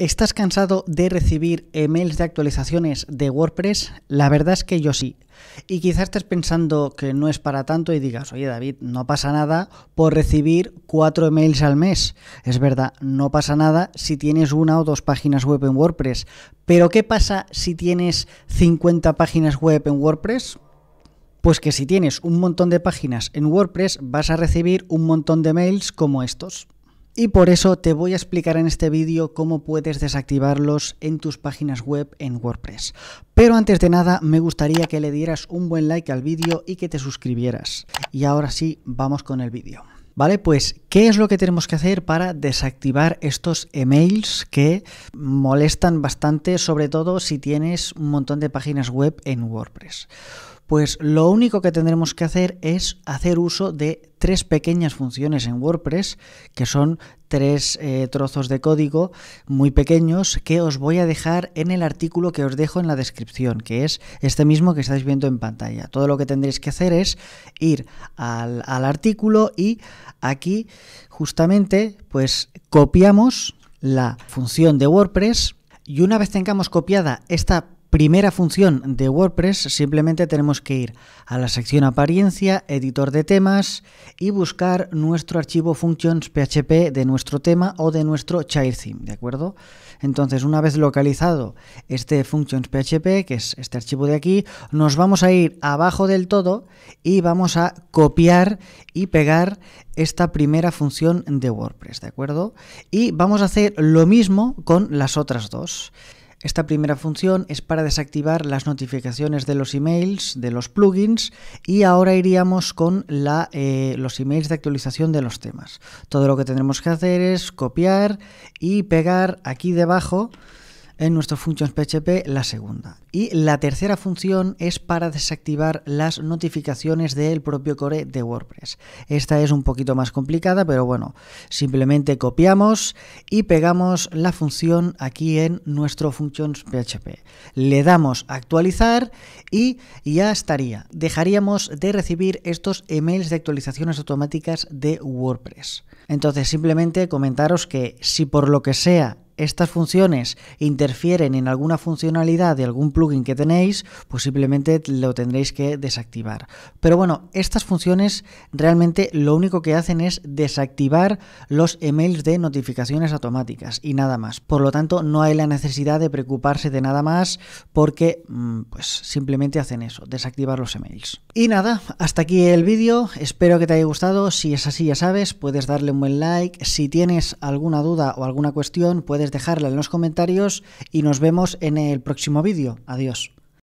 ¿Estás cansado de recibir emails de actualizaciones de WordPress? La verdad es que yo sí. Y quizás estés pensando que no es para tanto y digas, oye David, no pasa nada por recibir cuatro emails al mes. Es verdad, no pasa nada si tienes una o dos páginas web en WordPress. Pero ¿qué pasa si tienes 50 páginas web en WordPress? Pues que si tienes un montón de páginas en WordPress vas a recibir un montón de mails como estos. Y por eso te voy a explicar en este vídeo cómo puedes desactivarlos en tus páginas web en WordPress. Pero antes de nada me gustaría que le dieras un buen like al vídeo y que te suscribieras. Y ahora sí, vamos con el vídeo. ¿Vale? Pues, ¿qué es lo que tenemos que hacer para desactivar estos emails que molestan bastante, sobre todo si tienes un montón de páginas web en WordPress? pues lo único que tendremos que hacer es hacer uso de tres pequeñas funciones en WordPress, que son tres eh, trozos de código muy pequeños que os voy a dejar en el artículo que os dejo en la descripción, que es este mismo que estáis viendo en pantalla. Todo lo que tendréis que hacer es ir al, al artículo y aquí justamente pues copiamos la función de WordPress y una vez tengamos copiada esta primera función de WordPress simplemente tenemos que ir a la sección apariencia, editor de temas y buscar nuestro archivo functions.php de nuestro tema o de nuestro child theme, ¿de acuerdo? Entonces, una vez localizado este functions.php, que es este archivo de aquí, nos vamos a ir abajo del todo y vamos a copiar y pegar esta primera función de WordPress, ¿de acuerdo? Y vamos a hacer lo mismo con las otras dos. Esta primera función es para desactivar las notificaciones de los emails, de los plugins y ahora iríamos con la, eh, los emails de actualización de los temas. Todo lo que tendremos que hacer es copiar y pegar aquí debajo en nuestro functions PHP la segunda. Y la tercera función es para desactivar las notificaciones del propio core de WordPress. Esta es un poquito más complicada, pero bueno, simplemente copiamos y pegamos la función aquí en nuestro functions PHP. Le damos actualizar y ya estaría. Dejaríamos de recibir estos emails de actualizaciones automáticas de WordPress. Entonces, simplemente comentaros que si por lo que sea estas funciones interfieren en alguna funcionalidad de algún plugin que tenéis, pues simplemente lo tendréis que desactivar. Pero bueno, estas funciones realmente lo único que hacen es desactivar los emails de notificaciones automáticas y nada más. Por lo tanto, no hay la necesidad de preocuparse de nada más porque mm, pues simplemente hacen eso, desactivar los emails. Y nada, hasta aquí el vídeo. Espero que te haya gustado. Si es así, ya sabes, puedes darle un buen like. Si tienes alguna duda o alguna cuestión, puedes dejarla en los comentarios y nos vemos en el próximo vídeo. Adiós.